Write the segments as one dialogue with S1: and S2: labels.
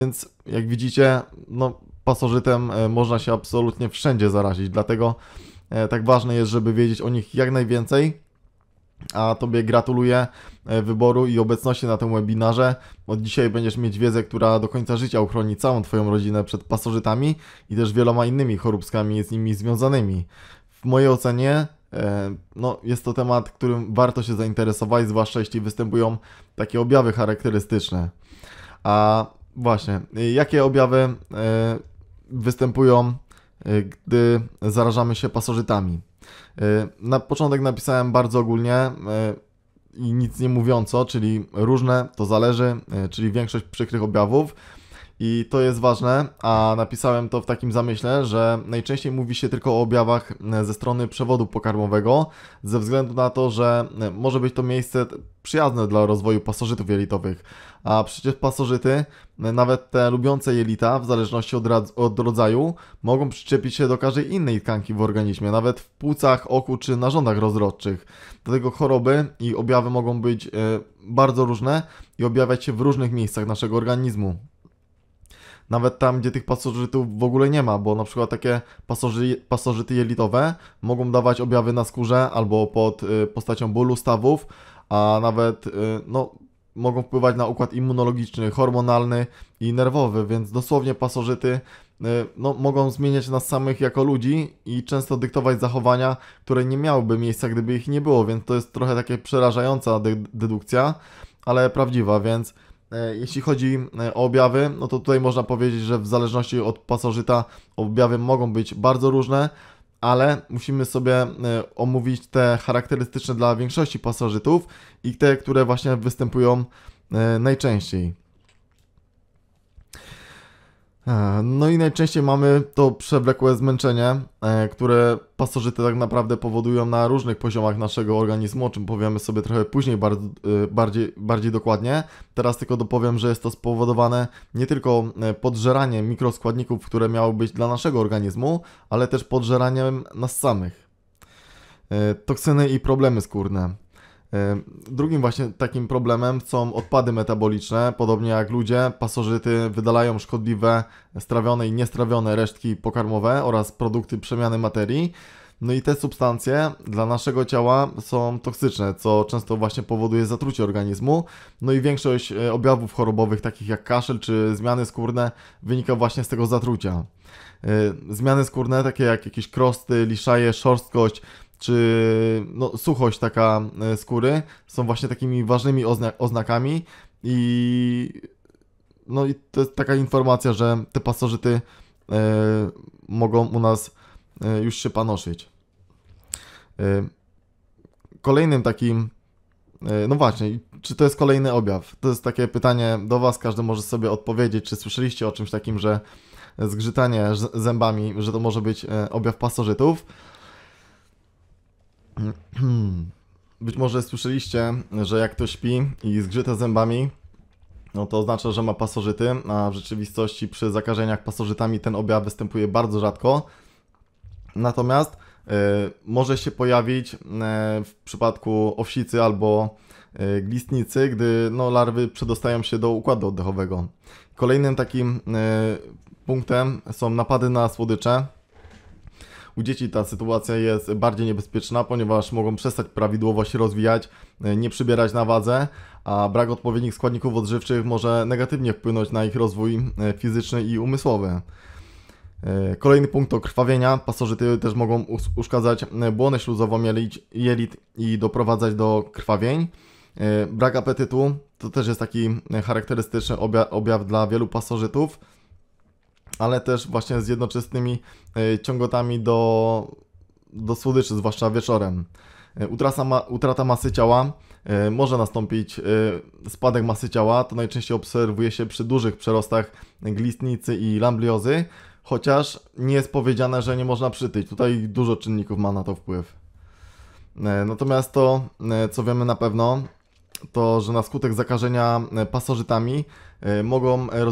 S1: Więc jak widzicie, no, pasożytem e, można się absolutnie wszędzie zarazić, dlatego e, tak ważne jest, żeby wiedzieć o nich jak najwięcej. A Tobie gratuluję e, wyboru i obecności na tym webinarze. Od dzisiaj będziesz mieć wiedzę, która do końca życia uchroni całą Twoją rodzinę przed pasożytami i też wieloma innymi choróbskami z nimi związanymi. W mojej ocenie no, jest to temat, którym warto się zainteresować, zwłaszcza jeśli występują takie objawy charakterystyczne. A Właśnie. Jakie objawy e, występują, e, gdy zarażamy się pasożytami? E, na początek napisałem bardzo ogólnie i nic nie mówiąco, czyli różne, to zależy, czyli większość przykrych objawów. I to jest ważne, a napisałem to w takim zamyśle, że najczęściej mówi się tylko o objawach e, ze strony przewodu pokarmowego, ze względu na to, że e, może być to miejsce przyjazne dla rozwoju pasożytów jelitowych. A przecież pasożyty, e, nawet te lubiące jelita, w zależności od, od rodzaju, mogą przyczepić się do każdej innej tkanki w organizmie, nawet w płucach, oku czy narządach rozrodczych. Dlatego choroby i objawy mogą być y, bardzo różne i objawiać się w różnych miejscach naszego organizmu nawet tam, gdzie tych pasożytów w ogóle nie ma, bo na przykład takie pasoży, pasożyty jelitowe mogą dawać objawy na skórze albo pod y, postacią bólu stawów, a nawet y, no, mogą wpływać na układ immunologiczny, hormonalny i nerwowy, więc dosłownie pasożyty y, no, mogą zmieniać nas samych jako ludzi i często dyktować zachowania, które nie miałyby miejsca, gdyby ich nie było, więc to jest trochę takie przerażająca dedukcja, ale prawdziwa, więc E, jeśli chodzi e, o objawy, no to tutaj można powiedzieć, że w zależności od pasożyta objawy mogą być bardzo różne, ale musimy sobie e, omówić te charakterystyczne dla większości pasożytów i te, które właśnie występują najczęściej. E, no i najczęściej mamy to przewlekłe zmęczenie, e, które pasożyty tak naprawdę powodują na różnych poziomach naszego organizmu, o czym powiemy sobie trochę później bardzo, e, bardziej, bardziej dokładnie. Teraz tylko dopowiem, że jest to spowodowane nie tylko podżeraniem mikroskładników, które miały być dla naszego organizmu, ale też podżeraniem nas samych. Toksyny i problemy skórne. Drugim właśnie takim problemem są odpady metaboliczne. Podobnie jak ludzie, pasożyty wydalają szkodliwe, strawione i niestrawione resztki pokarmowe oraz produkty przemiany materii. No i te substancje dla naszego ciała są toksyczne, co często właśnie powoduje zatrucie organizmu. No i większość e, objawów chorobowych, takich jak kaszel czy zmiany skórne, wynika właśnie z tego zatrucia. E, zmiany skórne, takie jak jakieś krosty, liszaje, szorstkość, czy no, suchość taka e, skóry są właśnie takimi ważnymi ozna oznakami i no i to jest taka informacja, że te pasożyty e, mogą u nas e, już się panoszyć. kolejnym takim, no właśnie, czy to jest kolejny objaw? To jest takie pytanie do Was, każdy może sobie odpowiedzieć, czy słyszeliście o czymś takim, że zgrzytanie zębami, że to może być objaw pasożytów. Być może słyszeliście, że jak ktoś śpi i zgrzyta zębami, no to oznacza, że ma pasożyty, a w rzeczywistości przy zakażeniach pasożytami ten objaw występuje bardzo rzadko. Natomiast y, może się pojawić y, w przypadku owsicy albo y, glistnicy, gdy no, larwy przedostają się do układu oddechowego. Kolejnym takim punktem są napady na słodycze. U dzieci ta sytuacja jest bardziej niebezpieczna, ponieważ mogą przestać prawidłowo się rozwijać, e, nie przybierać na wadze, a brak odpowiednich składników odżywczych może negatywnie wpłynąć na ich rozwój e, fizyczny i umysłowy. E, kolejny punkt to krwawienia. Pasożyty też mogą uszkadzać błonę śluzową jelit i doprowadzać do krwawień. Brak apetytu to też jest taki charakterystyczny objaw, dla wielu pasożytów ale też właśnie z jednoczesnymi e, ciągotami do, do słodyczy, zwłaszcza wieczorem. E, utrata, ma, utrata masy ciała e, może nastąpić spadek masy ciała. To najczęściej obserwuje się przy dużych przerostach glistnicy i lambliozy, chociaż nie jest powiedziane, że nie można przytyć. Tutaj dużo czynników ma na to wpływ. Natomiast to, co wiemy na pewno, to, że na skutek zakażenia e, pasożytami e, mogą e,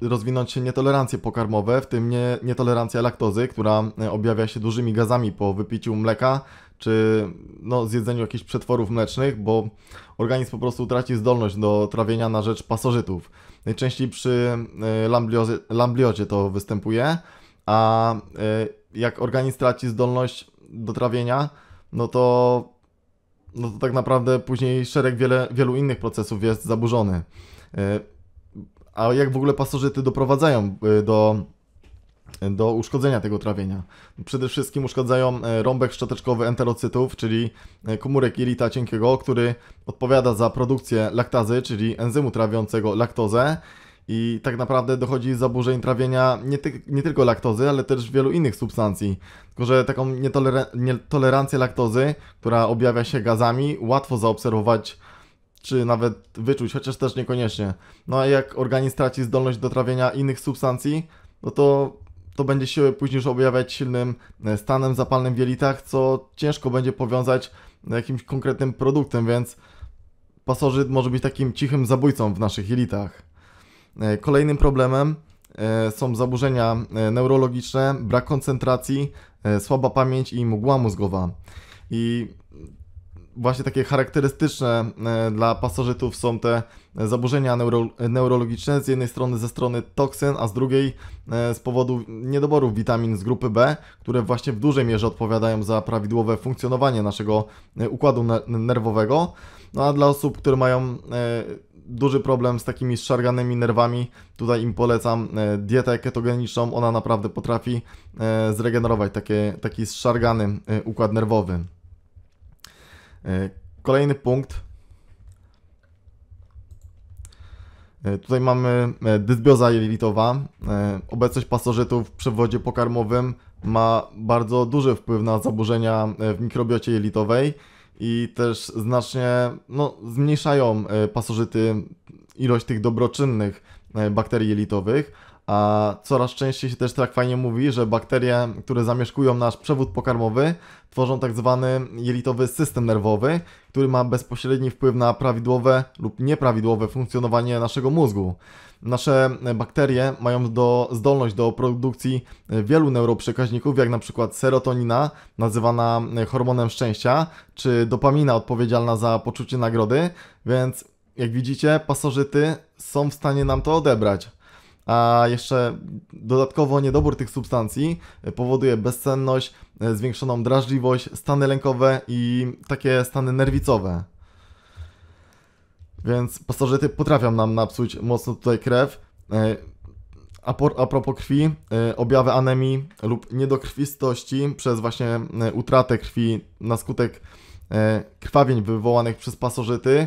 S1: rozwinąć, się nietolerancje pokarmowe, w tym nie, nietolerancja laktozy, która objawia się dużymi gazami po wypiciu mleka czy no, zjedzeniu jakichś przetworów mlecznych, bo organizm po prostu traci zdolność do trawienia na rzecz pasożytów. Najczęściej przy lambliozie, to występuje, a jak organizm traci zdolność do trawienia, no to no to tak naprawdę później szereg wiele, wielu innych procesów jest zaburzony. E, a jak w ogóle pasożyty doprowadzają e, do, do uszkodzenia tego trawienia? Przede wszystkim uszkadzają e, rąbek szczoteczkowy enterocytów, czyli komórek jelita cienkiego, który odpowiada za produkcję laktazy, czyli enzymu trawiącego laktozę i tak naprawdę dochodzi zaburzeń trawienia nie, ty nie tylko laktozy, ale też wielu innych substancji. Tylko, że taką nietoler nietolerancję laktozy, która objawia się gazami, łatwo zaobserwować czy nawet wyczuć, chociaż też niekoniecznie. No a jak organizm traci zdolność do trawienia innych substancji, no to to będzie się później już objawiać silnym e, stanem zapalnym w jelitach, co ciężko będzie powiązać e, jakimś konkretnym produktem, więc pasożyt może być takim cichym zabójcą w naszych jelitach. E, kolejnym problemem e, są zaburzenia e, neurologiczne, brak koncentracji, słaba pamięć i mgła mózgowa. I właśnie takie charakterystyczne dla pasożytów są te zaburzenia neuro neurologiczne, z jednej strony ze strony toksyn, a z drugiej z powodu niedoborów witamin z grupy B, które właśnie w dużej mierze odpowiadają za prawidłowe funkcjonowanie naszego układu nerwowego. No a dla osób, które mają e, duży problem z takimi szarganymi nerwami. Tutaj im polecam e, dietę ketogeniczną, ona naprawdę potrafi e, zregenerować takie, taki zszargany układ nerwowy. Kolejny punkt. Tutaj mamy dysbioza jelitowa. Obecność pasożytów w przewodzie pokarmowym ma bardzo duży wpływ na zaburzenia w mikrobiocie jelitowej i też znacznie no, zmniejszają e, pasożyty ilość tych dobroczynnych e, bakterii jelitowych, a coraz częściej się też tak fajnie mówi, że bakterie, które zamieszkują nasz przewód pokarmowy, tworzą tak zwany jelitowy system nerwowy, który ma bezpośredni wpływ na prawidłowe lub nieprawidłowe funkcjonowanie naszego mózgu nasze bakterie mają do, zdolność do produkcji wielu neuroprzekaźników, jak na przykład serotonina, nazywana hormonem szczęścia, czy dopamina odpowiedzialna za poczucie nagrody, więc jak widzicie, pasożyty są w stanie nam to odebrać. A jeszcze dodatkowo niedobór tych substancji powoduje bezsenność, zwiększoną drażliwość, stany lękowe i takie stany nerwicowe. Więc pasożyty potrafią nam napsuć mocno tutaj krew. E, a, por, a propos krwi, e, objawy anemii lub niedokrwistości przez właśnie e, utratę krwi na skutek krwawień wywołanych przez pasożyty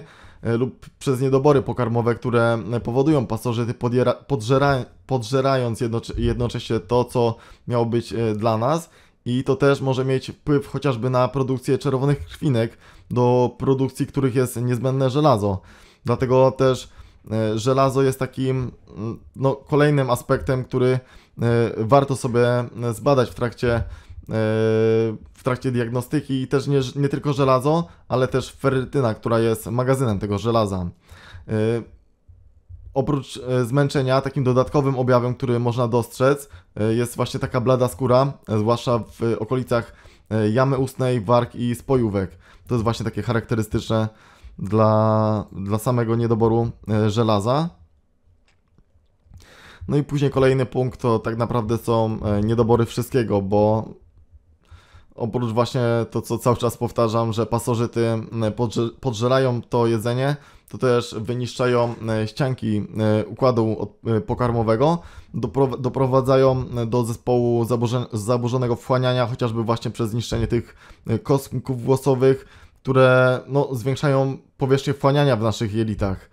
S1: lub przez niedobory pokarmowe, które powodują pasożyty, podjera, podżera, podżerając jednocze, jednocześnie to, co miało być dla nas. I to też może mieć wpływ chociażby na produkcję czerwonych krwinek, do produkcji których jest niezbędne żelazo. Dlatego też e, żelazo jest takim mm, no, kolejnym aspektem, który e, warto sobie e, zbadać w trakcie w trakcie diagnostyki i też nie, nie tylko żelazo, ale też ferrytyna, która jest magazynem tego żelaza. Oprócz zmęczenia, takim dodatkowym objawem, który można dostrzec, jest właśnie taka blada skóra, zwłaszcza w okolicach E, jamy ustnej, warg i spojówek. To jest właśnie takie charakterystyczne dla, dla samego niedoboru e, żelaza. No i później kolejny punkt to tak naprawdę są e, niedobory wszystkiego, bo oprócz właśnie to, co cały czas powtarzam, że pasożyty podżerają to jedzenie, to też wyniszczają e, ścianki e, układu e, pokarmowego, doprowadzają do zespołu zaburzonego wchłaniania, chociażby właśnie przez zniszczenie tych kosmków włosowych, które no, zwiększają powierzchnię wchłaniania w naszych jelitach,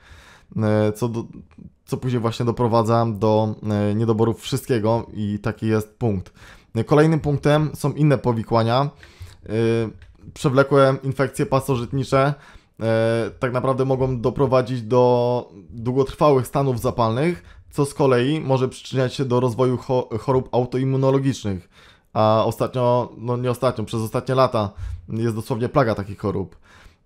S1: co, do, co później właśnie doprowadza do niedoborów wszystkiego i taki jest punkt. Kolejnym punktem są inne powikłania, przewlekłe infekcje pasożytnicze, E, tak naprawdę mogą doprowadzić do długotrwałych stanów zapalnych, co z kolei może przyczyniać się do rozwoju chorób autoimmunologicznych. A ostatnio, no nie ostatnio, przez ostatnie lata jest dosłownie plaga takich chorób.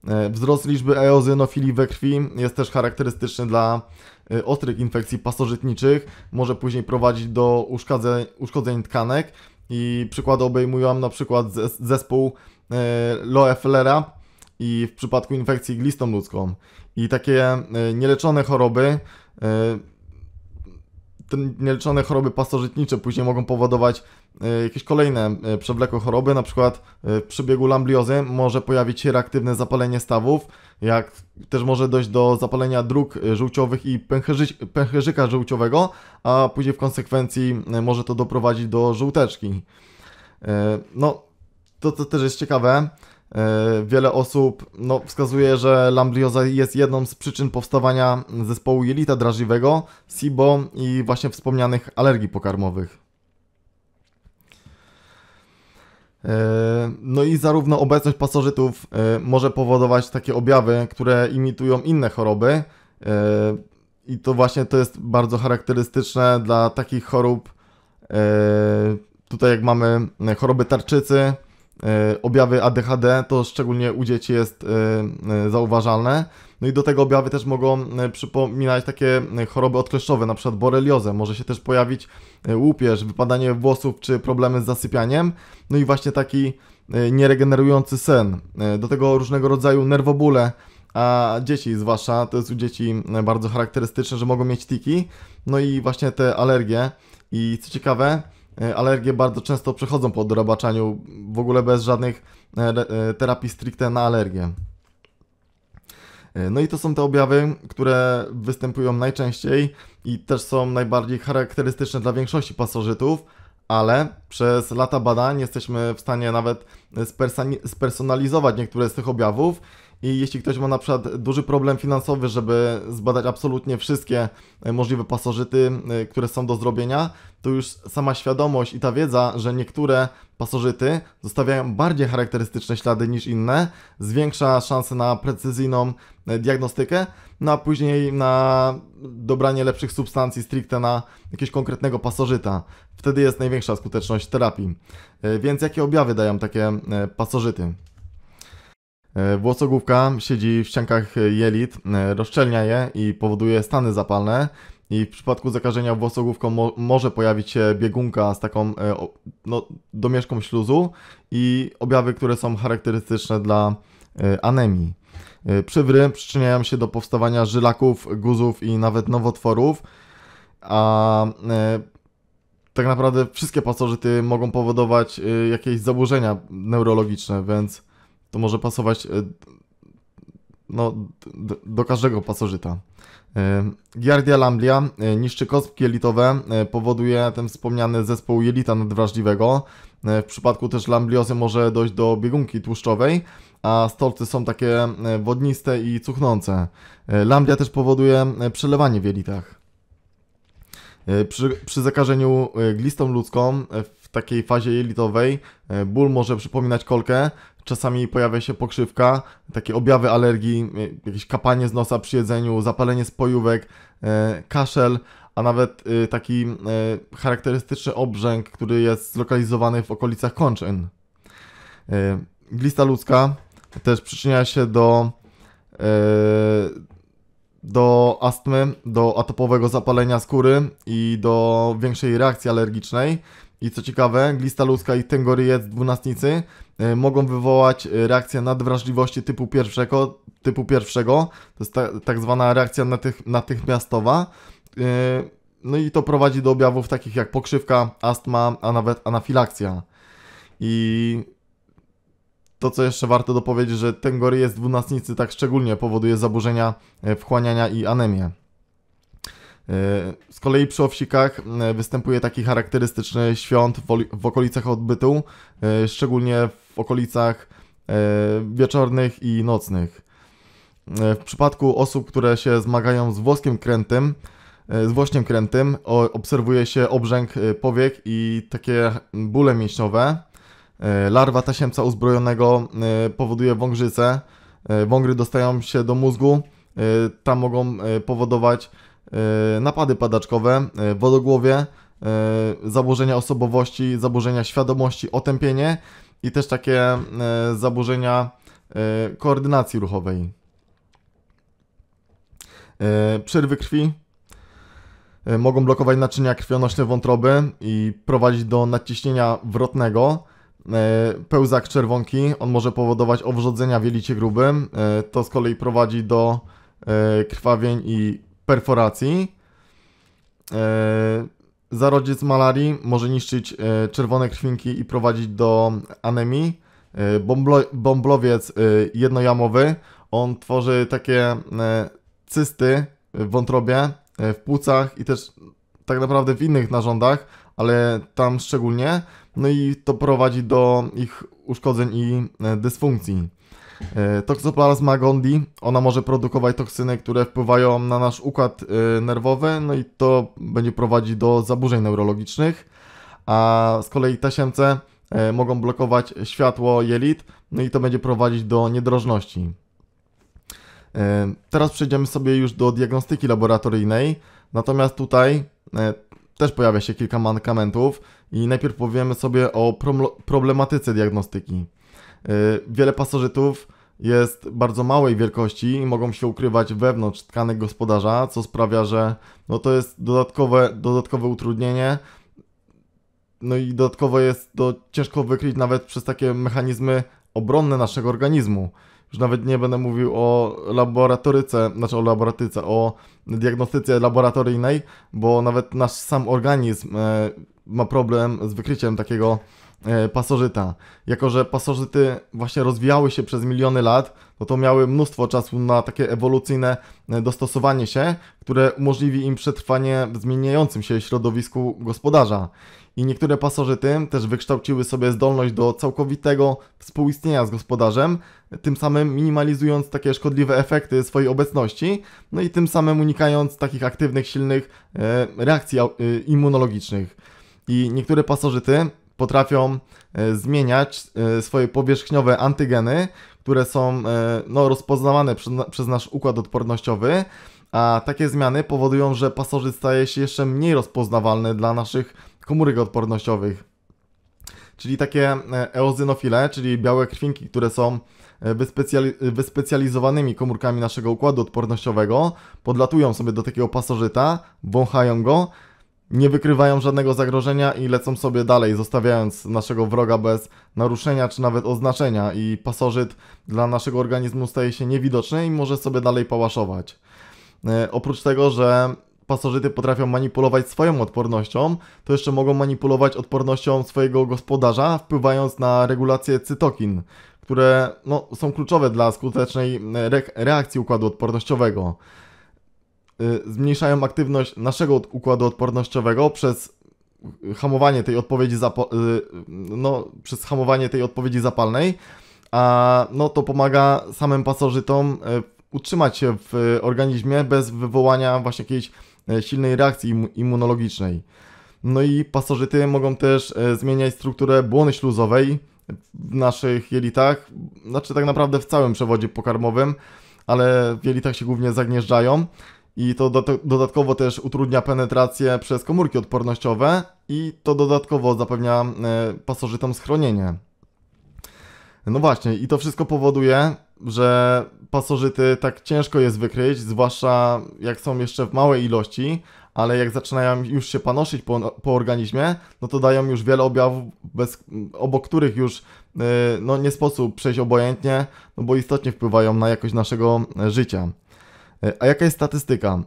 S1: E, wzrost liczby eozynofilii we krwi jest też charakterystyczny dla e, ostrych infekcji pasożytniczych, może później prowadzić do uszkodzeń, uszkodzeń tkanek i przykłady obejmują na przykład zespół Loefflera, i w przypadku infekcji glistą ludzką. I takie e, nieleczone choroby, e, te nieleczone choroby pasożytnicze później mogą powodować e, jakieś kolejne przewlekłe choroby, na przykład przy biegu lambliozy może pojawić się reaktywne zapalenie stawów, jak też może dojść do zapalenia dróg żółciowych i pęcherzy, pęcherzyka żółciowego, a później w konsekwencji może to doprowadzić do żółteczki. No, to, to też jest ciekawe. E, wiele osób no, wskazuje, że Lambrioza jest jedną z przyczyn powstawania zespołu jelita drażliwego, SIBO i właśnie wspomnianych alergii pokarmowych. E, no i zarówno obecność pasożytów e, może powodować takie objawy, które imitują inne choroby. I to właśnie to jest bardzo charakterystyczne dla takich chorób. Tutaj jak mamy choroby tarczycy, E, objawy ADHD, to szczególnie u dzieci jest e, e, zauważalne. No i do tego objawy też mogą przypominać takie choroby odkleszczowe, na przykład boreliozę. Może się też pojawić łupież, wypadanie włosów czy problemy z zasypianiem. No i właśnie taki nieregenerujący sen. Do tego różnego rodzaju nerwobóle, a dzieci zwłaszcza, to jest u dzieci bardzo charakterystyczne, że mogą mieć tiki. No i właśnie te alergie. I co ciekawe, E, alergie bardzo często przechodzą po dorobaczaniu w ogóle bez żadnych e, e, terapii stricte na alergię. No i to są te objawy, które występują najczęściej i też są najbardziej charakterystyczne dla większości pasożytów, ale przez lata badań jesteśmy w stanie nawet spersonalizować niektóre z tych objawów i jeśli ktoś ma na przykład duży problem finansowy, żeby zbadać absolutnie wszystkie e, możliwe pasożyty, e, które są do zrobienia, to już sama świadomość i ta wiedza, że niektóre pasożyty zostawiają bardziej charakterystyczne ślady niż inne, zwiększa szanse na precyzyjną e, diagnostykę, no a później na dobranie lepszych substancji stricte na jakiegoś konkretnego pasożyta. Wtedy jest największa skuteczność terapii. Więc jakie objawy dają takie pasożyty? E, włosogłówka siedzi w ściankach e, jelit, e, rozszczelnia je i powoduje stany zapalne. I w przypadku zakażenia włosogłówką mo może pojawić się biegunka z taką no, domieszką śluzu i objawy, które są charakterystyczne dla anemii. Przywry przyczyniają się do powstawania żylaków, guzów i nawet nowotworów, a tak naprawdę wszystkie pasożyty mogą powodować jakieś zaburzenia neurologiczne, więc to może pasować e, no, do każdego pasożyta. E, Giardia lamblia e, niszczy kostki jelitowe, powoduje ten wspomniany zespół jelita nadwrażliwego. W przypadku też lambliozy może dojść do biegunki tłuszczowej, a stolce są takie wodniste i cuchnące. Lamblia też powoduje przelewanie w jelitach. Przy, przy zakażeniu glistą ludzką takiej fazie jelitowej e, ból może przypominać kolkę, czasami pojawia się pokrzywka, takie objawy alergii, e, jakieś kapanie z nosa przy jedzeniu, zapalenie spojówek, e, kaszel, a nawet taki charakterystyczny obrzęk, który jest zlokalizowany w okolicach kończyn. Glista ludzka też przyczynia się do do astmy, do atopowego zapalenia skóry i do większej reakcji alergicznej. I co ciekawe, glista ludzka i tęgoryjec dwunastnicy e, mogą wywołać e, reakcję nadwrażliwości typu pierwszego, typu pierwszego to jest ta, tak zwana reakcja natych, natychmiastowa. E, no i to prowadzi do objawów takich jak pokrzywka, astma, a nawet anafilakcja. I to, co jeszcze warto dopowiedzieć, że tęgoryjec dwunastnicy tak szczególnie powoduje zaburzenia wchłaniania i anemię. E, z kolei przy owsikach e, występuje taki charakterystyczny świąt w okolicach odbytu, e, szczególnie w okolicach wieczornych i nocnych. W przypadku osób, które się zmagają z włoskiem krętym, z włośniem krętym, obserwuje się obrzęk powiek i takie bóle mięśniowe. Larwa tasiemca uzbrojonego powoduje wągrzycę. Wągry dostają się do mózgu, tam mogą powodować E, napady padaczkowe, e, wodogłowie, e, zaburzenia osobowości, zaburzenia świadomości, otępienie i też takie zaburzenia koordynacji ruchowej. Przerwy krwi mogą blokować naczynia krwionośne wątroby i prowadzić do nadciśnienia wrotnego. Pełzak czerwonki, on może powodować owrzodzenia w jelicie grubym. To z kolei prowadzi do krwawień i perforacji. E, zarodziec malarii może niszczyć e, czerwone krwinki i prowadzić do anemii. E, Bąblo, bąblowiec jednojamowy, on tworzy takie cysty w wątrobie, w płucach i też tak naprawdę w innych narządach, ale tam szczególnie. No i to prowadzi do ich uszkodzeń i dysfunkcji. E, Toksoplasma gondii, ona może produkować toksyny, które wpływają na nasz układ e, nerwowy, no i to będzie prowadzić do zaburzeń neurologicznych. A z kolei tasiemce e, mogą blokować światło jelit, no i to będzie prowadzić do niedrożności. Teraz przejdziemy sobie już do diagnostyki laboratoryjnej, natomiast tutaj też pojawia się kilka mankamentów i najpierw powiemy sobie o problematyce diagnostyki. Y, wiele pasożytów jest bardzo małej wielkości i mogą się ukrywać wewnątrz tkanek gospodarza, co sprawia, że no to jest dodatkowe, dodatkowe utrudnienie. No i dodatkowo jest to ciężko wykryć nawet przez takie mechanizmy obronne naszego organizmu. Już nawet nie będę mówił o laboratoryce, znaczy o laboratyce, o diagnostyce laboratoryjnej, bo nawet nasz sam organizm e, ma problem z wykryciem takiego E, pasożyta. Jako, że pasożyty właśnie rozwijały się przez miliony lat, no to miały mnóstwo czasu na takie ewolucyjne e, dostosowanie się, które umożliwi im przetrwanie w zmieniającym się środowisku gospodarza. I niektóre pasożyty też wykształciły sobie zdolność do całkowitego współistnienia z gospodarzem, tym samym minimalizując takie szkodliwe efekty swojej obecności, no i tym samym unikając takich aktywnych, silnych e, reakcji immunologicznych. I niektóre pasożyty potrafią e, zmieniać e, swoje powierzchniowe antygeny, które są e, no, rozpoznawane przez, przez nasz układ odpornościowy, a takie zmiany powodują, że pasożyt staje się jeszcze mniej rozpoznawalny dla naszych komórek odpornościowych. Czyli takie eozynofile, czyli białe krwinki, które są wyspecjalizowanymi komórkami naszego układu odpornościowego, podlatują sobie do takiego pasożyta, wąchają go nie wykrywają żadnego zagrożenia i lecą sobie dalej, zostawiając naszego wroga bez naruszenia czy nawet oznaczenia i pasożyt dla naszego organizmu staje się niewidoczny i może sobie dalej pałaszować. E, oprócz tego, że pasożyty potrafią manipulować swoją odpornością, to jeszcze mogą manipulować odpornością swojego gospodarza, wpływając na regulację cytokin, które no, są kluczowe dla skutecznej e, re reakcji układu odpornościowego. Y, zmniejszają aktywność naszego układu odpornościowego przez y, hamowanie tej odpowiedzi y, no, przez hamowanie tej odpowiedzi zapalnej, a no to pomaga samym pasożytom utrzymać się w organizmie bez wywołania właśnie jakiejś silnej reakcji immunologicznej. No i pasożyty mogą też zmieniać strukturę błony śluzowej w naszych jelitach, znaczy tak naprawdę w całym przewodzie pokarmowym, ale w jelitach się głównie zagnieżdżają, i to dodatkowo też utrudnia penetrację przez komórki odpornościowe i to dodatkowo zapewnia e, pasożytom schronienie. No właśnie, i to wszystko powoduje, że pasożyty tak ciężko jest wykryć, zwłaszcza jak są jeszcze w małej ilości, ale jak zaczynają już się panoszyć po, po organizmie, no to dają już wiele objawów, bez, obok których już e, no, nie sposób przejść obojętnie, no bo istotnie wpływają na jakość naszego e, życia. E, a jaka jest statystyka?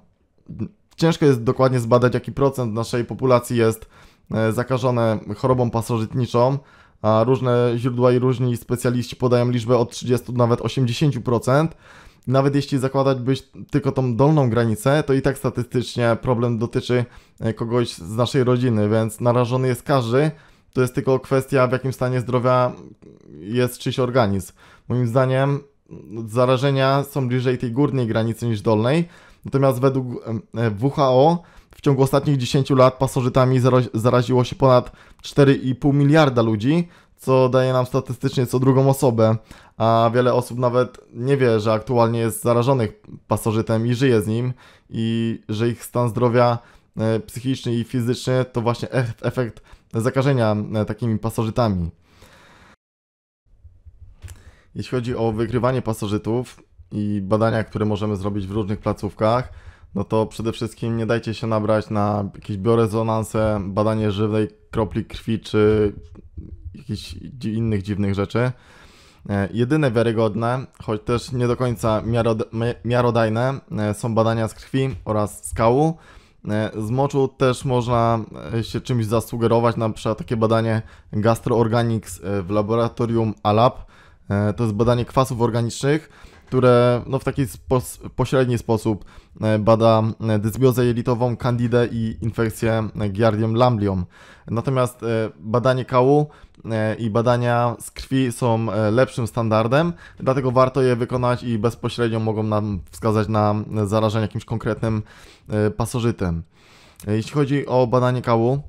S1: Ciężko jest dokładnie zbadać, jaki procent naszej populacji jest e, zakażone chorobą pasożytniczą, a różne źródła i różni specjaliści podają liczbę od 30 do nawet 80%. Nawet jeśli zakładać byś tylko tą dolną granicę, to i tak statystycznie problem dotyczy e, kogoś z naszej rodziny, więc narażony jest każdy. To jest tylko kwestia, w jakim stanie zdrowia jest czyjś organizm. Moim zdaniem zarażenia są bliżej tej górnej granicy niż dolnej. Natomiast według WHO w ciągu ostatnich 10 lat pasożytami zaraziło się ponad 4,5 miliarda ludzi, co daje nam statystycznie co drugą osobę, a wiele osób nawet nie wie, że aktualnie jest zarażonych pasożytem i żyje z nim i że ich stan zdrowia e, psychiczny i fizyczny to właśnie efekt zakażenia e, takimi pasożytami. Jeśli chodzi o wykrywanie pasożytów i badania, które możemy zrobić w różnych placówkach, no to przede wszystkim nie dajcie się nabrać na jakieś biorezonanse, badanie żywej kropli krwi czy jakichś innych dziwnych rzeczy. E, jedyne wiarygodne, choć też nie do końca miarodajne, e, są badania z krwi oraz z kału. E, z moczu też można się czymś zasugerować, na przykład takie badanie Gastroorganics w laboratorium ALAB, E, to jest badanie kwasów organicznych, które no, w taki spos pośredni sposób e, bada e, dysbiozę jelitową, kandidę i infekcję giardium lamblium. Natomiast badanie kału i badania z krwi są lepszym standardem, dlatego warto je wykonać i bezpośrednio mogą nam wskazać na zarażenie jakimś konkretnym pasożytem. Jeśli chodzi o badanie kału,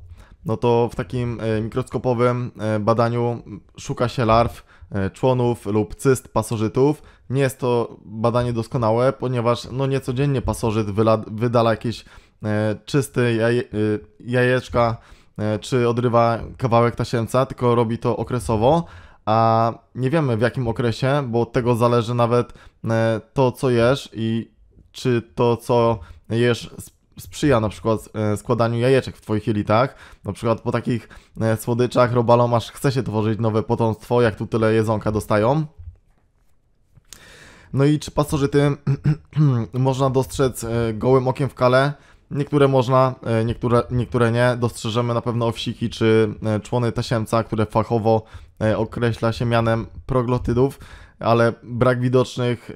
S1: no to w takim mikroskopowym badaniu szuka się larw E, członów lub cyst pasożytów. Nie jest to badanie doskonałe, ponieważ no niecodziennie pasożyt wydala jakieś e, czyste jaje, jajeczka e, czy odrywa kawałek tasiemca, tylko robi to okresowo, a nie wiemy w jakim okresie, bo od tego zależy nawet to, co jesz i czy to, co jesz sprzyja na przykład e, składaniu jajeczek w Twoich elitach. Na przykład po takich e, słodyczach robalomasz chce się tworzyć nowe potomstwo, jak tu tyle jedzonka dostają. No i czy pasożyty można dostrzec e, gołym okiem w kale? Niektóre można, niektóre, niektóre nie. Dostrzeżemy na pewno owsiki czy człony tasiemca, które fachowo określa się mianem proglotydów, ale brak widocznych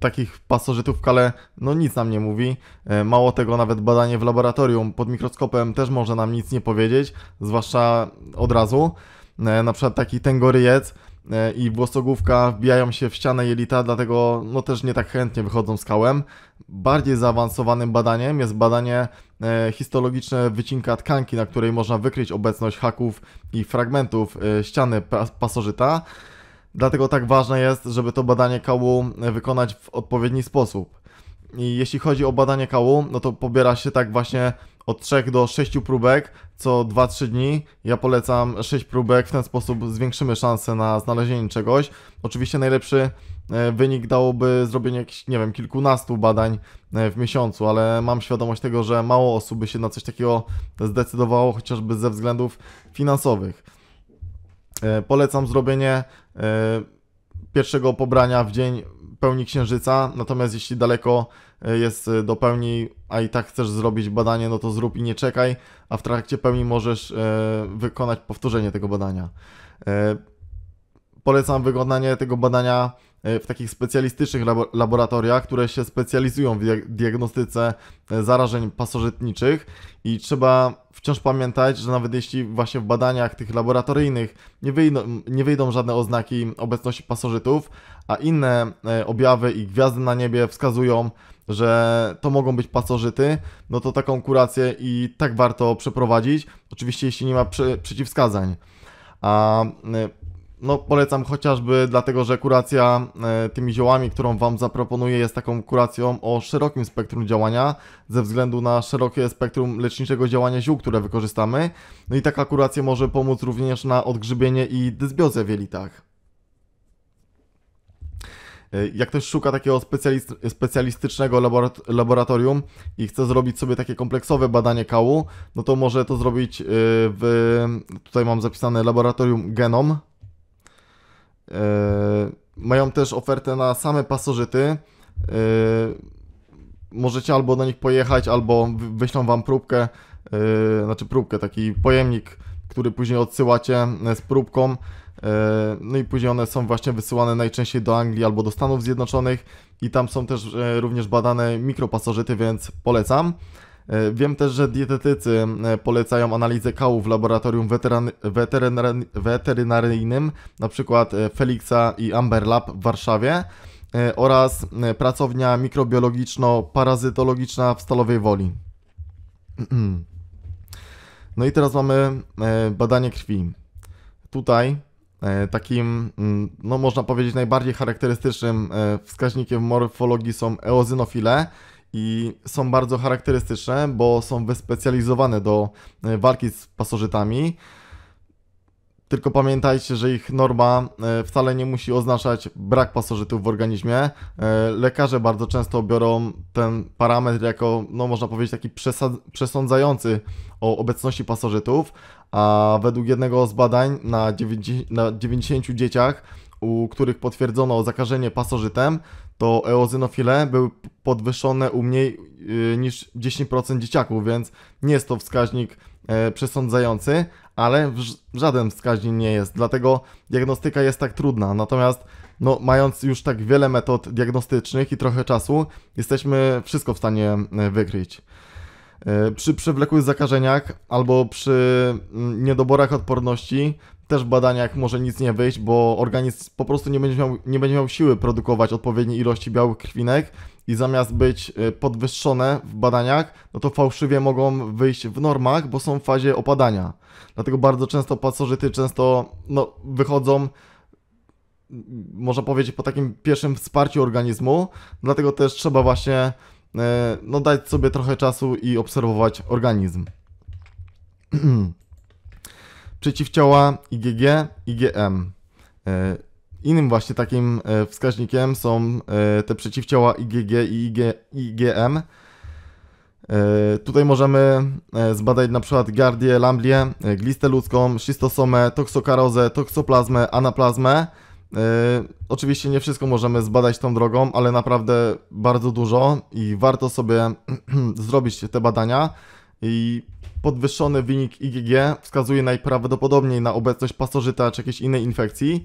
S1: takich pasożytów, ale no nic nam nie mówi. E, mało tego, nawet badanie w laboratorium pod mikroskopem też może nam nic nie powiedzieć, zwłaszcza od razu. E, na przykład taki tęgoryjec e, i włosogłówka wbijają się w ścianę jelita, dlatego no też nie tak chętnie wychodzą z kałem. Bardziej zaawansowanym badaniem jest badanie histologiczne wycinka tkanki, na której można wykryć obecność haków i fragmentów ściany pasożyta. Dlatego tak ważne jest, żeby to badanie kału wykonać w odpowiedni sposób. I jeśli chodzi o badanie kału, no to pobiera się tak właśnie od 3 do 6 próbek co 2-3 dni. Ja polecam 6 próbek, w ten sposób zwiększymy szanse na znalezienie czegoś. Oczywiście najlepszy e, wynik dałoby zrobienie jakichś, nie wiem, kilkunastu badań e, w miesiącu, ale mam świadomość tego, że mało osób by się na coś takiego zdecydowało, chociażby ze względów finansowych. E, polecam zrobienie E, pierwszego pobrania w dzień pełni księżyca, natomiast jeśli daleko e, jest e, do pełni, a i tak chcesz zrobić badanie, no to zrób i nie czekaj, a w trakcie pełni możesz wykonać powtórzenie tego badania. Polecam wykonanie tego badania E, w takich specjalistycznych laboratoriach, które się specjalizują w diagnostyce e, zarażeń pasożytniczych i trzeba wciąż pamiętać, że nawet jeśli właśnie w badaniach tych laboratoryjnych nie wyjdą, nie wyjdą żadne oznaki obecności pasożytów, a inne e, objawy i gwiazdy na niebie wskazują, że to mogą być pasożyty, no to taką kurację i tak warto przeprowadzić, oczywiście jeśli nie ma przy, przeciwwskazań. A no polecam chociażby dlatego, że kuracja e, tymi ziołami, którą Wam zaproponuję jest taką kuracją o szerokim spektrum działania ze względu na szerokie spektrum leczniczego działania ziół, które wykorzystamy. No i taka kuracja może pomóc również na odgrzybienie i dysbiozę w jelitach. E, jak ktoś szuka takiego specjalistycznego laboratorium i chce zrobić sobie takie kompleksowe badanie kału, no to może to zrobić e, w, tutaj mam zapisane laboratorium genom, E, mają też ofertę na same pasożyty. E, możecie albo do nich pojechać, albo wyślą wam próbkę, e, znaczy próbkę, taki pojemnik, który później odsyłacie z próbką. No i później one są właśnie wysyłane najczęściej do Anglii albo do Stanów Zjednoczonych i tam są też również badane mikropasożyty, więc polecam. E, wiem też, że dietetycy e, polecają analizę kału w laboratorium weteran, weterynar, weterynaryjnym, np. E, Felixa i Amber Lab w Warszawie oraz pracownia mikrobiologiczno-parazytologiczna w Stalowej Woli. No i teraz mamy badanie krwi. Tutaj takim, mm, no można powiedzieć, najbardziej charakterystycznym wskaźnikiem morfologii są eozynofile, i są bardzo charakterystyczne, bo są wyspecjalizowane do e, walki z pasożytami. Tylko pamiętajcie, że ich norma e, wcale nie musi oznaczać brak pasożytów w organizmie. E, lekarze bardzo często biorą ten parametr jako, no można powiedzieć, taki przesądzający o obecności pasożytów, a według jednego z badań na 90, na 90 dzieciach u których potwierdzono zakażenie pasożytem, to eozynofile były podwyższone u mniej y, niż 10% dzieciaków, więc nie jest to wskaźnik e, przesądzający, ale żaden wskaźnik nie jest, dlatego diagnostyka jest tak trudna. Natomiast no, mając już tak wiele metod diagnostycznych i trochę czasu, jesteśmy wszystko w stanie e, wykryć. E, przy przewlekłych zakażeniach albo przy mm, niedoborach odporności też w badaniach może nic nie wyjść, bo organizm po prostu nie będzie miał, nie będzie miał siły produkować odpowiedniej ilości białych krwinek i zamiast być y, podwyższone w badaniach, no to fałszywie mogą wyjść w normach, bo są w fazie opadania. Dlatego bardzo często pasożyty często no, wychodzą można powiedzieć po takim pierwszym wsparciu organizmu, dlatego też trzeba właśnie y, no, dać sobie trochę czasu i obserwować organizm. przeciwciała IgG, IgM. E, innym właśnie takim e, wskaźnikiem są e, te przeciwciała IgG i IgM. Tutaj możemy zbadać na przykład gardię, lamblię, glistę ludzką, schistosomę, toksokarozę, toksoplazmę, anaplazmę. Oczywiście nie wszystko możemy zbadać tą drogą, ale naprawdę bardzo dużo i warto sobie zrobić te badania i Podwyższony wynik IgG wskazuje najprawdopodobniej na obecność pasożyta czy jakiejś innej infekcji.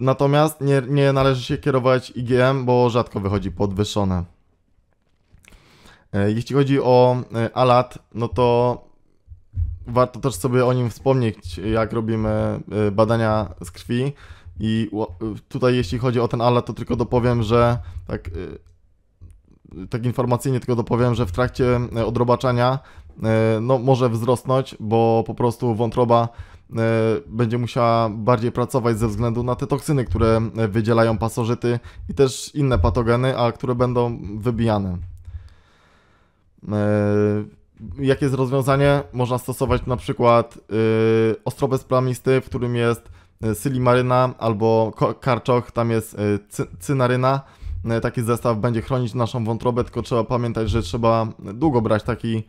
S1: Natomiast nie, nie należy się kierować IgM, bo rzadko wychodzi podwyższone. E, jeśli chodzi o e, ALAT, no to warto też sobie o nim wspomnieć, jak robimy e, badania z krwi. I tutaj, jeśli chodzi o ten ALAT, to tylko dopowiem, że tak tak informacyjnie tylko dopowiem, że w trakcie e, odrobaczania e, no, może wzrosnąć, bo po prostu wątroba e, będzie musiała bardziej pracować ze względu na te toksyny, które wydzielają pasożyty i też inne patogeny, a które będą wybijane. Jakie jest rozwiązanie? Można stosować na przykład ostrobez plamisty, w którym jest sylimaryna albo karczoch, tam jest cynaryna E, taki zestaw będzie chronić naszą wątrobę, tylko trzeba pamiętać, że trzeba długo brać taki,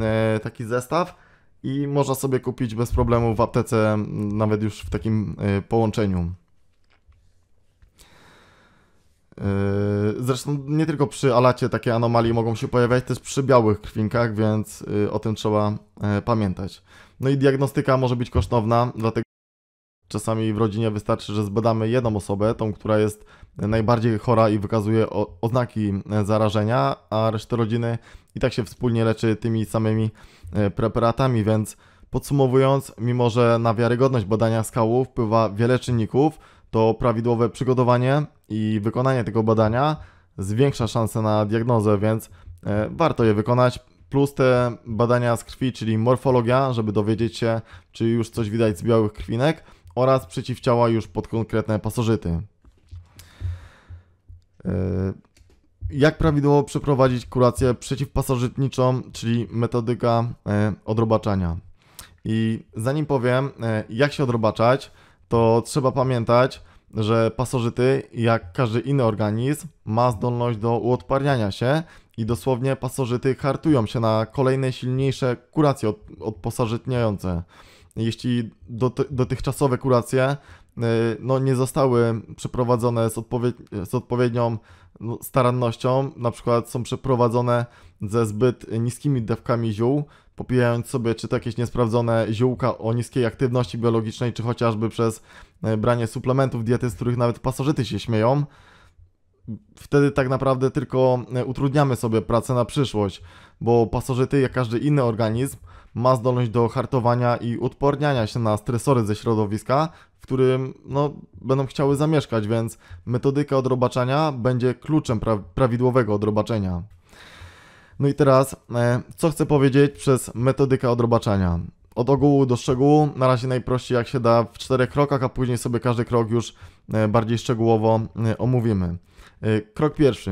S1: e, taki zestaw i można sobie kupić bez problemu w aptece, nawet już w takim e, połączeniu. Zresztą nie tylko przy alacie takie anomalie mogą się pojawiać, też przy białych krwinkach, więc o tym trzeba pamiętać. No i diagnostyka może być kosztowna, dlatego Czasami w rodzinie wystarczy, że zbadamy jedną osobę, tą, która jest najbardziej chora i wykazuje o, oznaki e, zarażenia, a resztę rodziny i tak się wspólnie leczy tymi samymi e, preparatami, więc podsumowując, mimo że na wiarygodność badania skału wpływa wiele czynników, to prawidłowe przygotowanie i wykonanie tego badania zwiększa szanse na diagnozę, więc e, warto je wykonać. Plus te badania z krwi, czyli morfologia, żeby dowiedzieć się, czy już coś widać z białych krwinek oraz przeciwciała już pod konkretne pasożyty. E, jak prawidłowo przeprowadzić kurację przeciwpasożytniczą, czyli metodyka e, odrobaczania. I zanim powiem, e, jak się odrobaczać, to trzeba pamiętać, że pasożyty, jak każdy inny organizm, ma zdolność do uodparniania się i dosłownie pasożyty hartują się na kolejne silniejsze kuracje od, odposażytniające jeśli dotychczasowe kuracje y, no, nie zostały przeprowadzone z, odpowied z odpowiednią no, starannością, na przykład są przeprowadzone ze zbyt niskimi dawkami ziół, popijając sobie czy to jakieś niesprawdzone ziółka o niskiej aktywności biologicznej, czy chociażby przez y, branie suplementów diety, z których nawet pasożyty się śmieją, wtedy tak naprawdę tylko y, utrudniamy sobie pracę na przyszłość, bo pasożyty, jak każdy inny organizm, ma zdolność do hartowania i odporniania się na stresory ze środowiska, w którym no, będą chciały zamieszkać, więc metodyka odrobaczania będzie kluczem pra prawidłowego odrobaczenia. No i teraz, e, co chcę powiedzieć przez metodykę odrobaczania? Od ogółu do szczegółu, na razie najprościej jak się da w czterech krokach, a później sobie każdy krok już e, bardziej szczegółowo e, omówimy. Krok pierwszy.